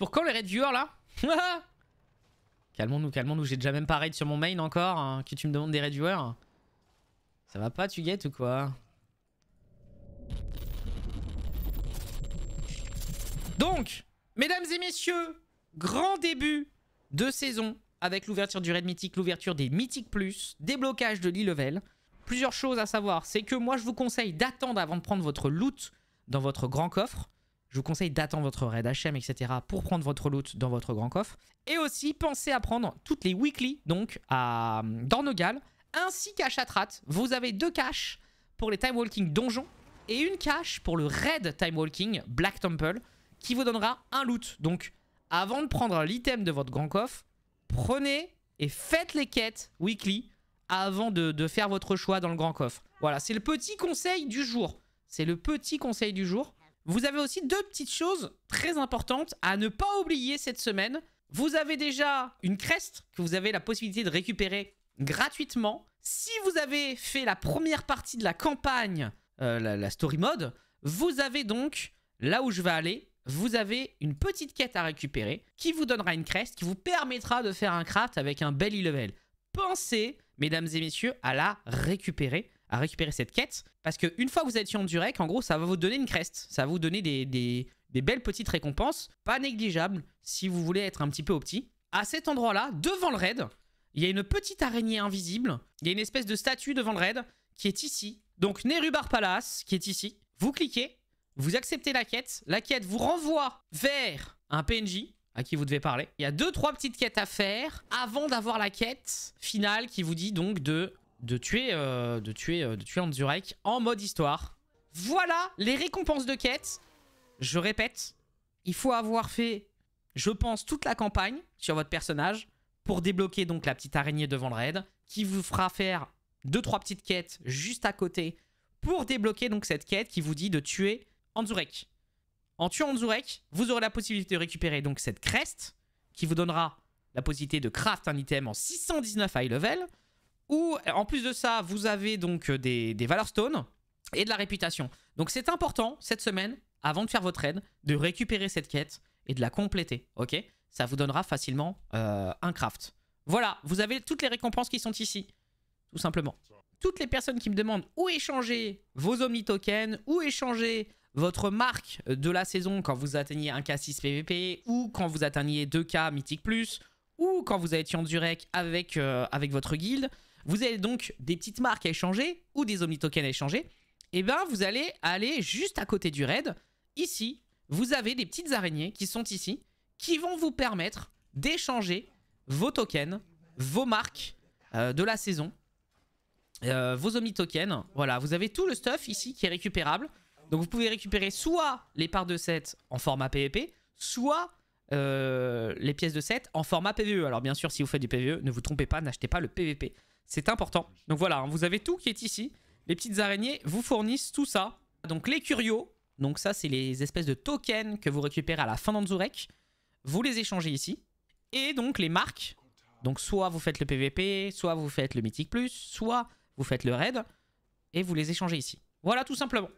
pour quand les raid là Calmons-nous, calmons-nous. J'ai déjà même pas raid sur mon main encore. Hein. Qui tu me demandes des raid viewers. Ça va pas, tu guettes ou quoi Donc, mesdames et messieurs, grand début de saison avec l'ouverture du raid mythique, l'ouverture des mythiques plus, déblocage de l'e-level. Plusieurs choses à savoir, c'est que moi je vous conseille d'attendre avant de prendre votre loot dans votre grand coffre. Je vous conseille d'attendre votre raid HM, etc. pour prendre votre loot dans votre grand coffre. Et aussi, pensez à prendre toutes les weekly, donc, à, dans ainsi qu'à Chatrat. Vous avez deux caches pour les Time Walking Donjon et une cache pour le raid Time Walking Black Temple qui vous donnera un loot. Donc, avant de prendre l'item de votre grand coffre, prenez et faites les quêtes weekly avant de faire votre choix dans le grand coffre. Voilà, c'est le petit conseil du jour. C'est le petit conseil du jour. Vous avez aussi deux petites choses très importantes à ne pas oublier cette semaine. Vous avez déjà une creste que vous avez la possibilité de récupérer gratuitement. Si vous avez fait la première partie de la campagne, euh, la, story mode, vous avez donc, là où je vais aller, vous avez une petite quête à récupérer qui vous donnera une creste, qui vous permettra de faire un craft avec un bel e-level. Pensez, mesdames et messieurs, à la récupérer à récupérer cette quête. Parce qu'une fois que vous êtes sur Durek, en gros, ça va vous donner une creste. Ça va vous donner des, des, belles petites récompenses, pas négligeables si vous voulez être un petit peu opti. À cet endroit-là, devant le raid, il y a une petite araignée invisible. Il y a une espèce de statue devant le raid qui est ici. Donc Nerubar Palace, qui est ici. Vous cliquez, vous acceptez la quête. La quête vous renvoie vers un PNJ à qui vous devez parler. Il y a deux, trois petites quêtes à faire avant d'avoir la quête finale qui vous dit donc de de tuer, euh, de tuer, euh, de tuer Anzurek en mode histoire. Voilà les récompenses de quête. Je répète, il faut avoir fait, je pense, toute la campagne sur votre personnage pour débloquer donc la petite araignée devant le raid qui vous fera faire deux trois petites quêtes juste à côté pour débloquer donc cette quête qui vous dit de tuer Anzurek. En tuant Anzurek, vous aurez la possibilité de récupérer donc cette crête qui vous donnera la possibilité de craft un item en 619 high level ou euh, en plus de ça, vous avez donc euh, des, des valeurs stones et de la réputation. Donc c'est important cette semaine, avant de faire votre raid, de récupérer cette quête et de la compléter, ok Ça vous donnera facilement euh, un craft. Voilà, vous avez toutes les récompenses qui sont ici, tout simplement. Toutes les personnes qui me demandent où échanger vos Omni tokens, où échanger votre marque de la saison quand vous atteignez un k 6 PVP ou quand vous atteignez 2K Mythic+, Plus ou quand vous avez été en Durek avec, avec votre guilde, vous avez donc des petites marques à échanger ou des omnitokens à échanger. Et eh bien, vous allez aller juste à côté du raid. Ici, vous avez des petites araignées qui sont ici, qui vont vous permettre d'échanger vos tokens, vos marques euh, de la saison, euh, vos omnitokens. Voilà, vous avez tout le stuff ici qui est récupérable. Donc vous pouvez récupérer soit les parts de 7 en format PVP, soit euh, les pièces de set en format PVE. Alors bien sûr, si vous faites du PVE, ne vous trompez pas, n'achetez pas le PVP. C'est important. Donc voilà, hein, vous avez tout qui est ici. Les petites araignées vous fournissent tout ça. Donc les curios, donc ça c'est les espèces de tokens que vous récupérez à la fin d'Anzurek. Vous les échangez ici. Et donc les marques, donc soit vous faites le PVP, soit vous faites le Mythic Plus, soit vous faites le raid, et vous les échangez ici. Voilà tout simplement.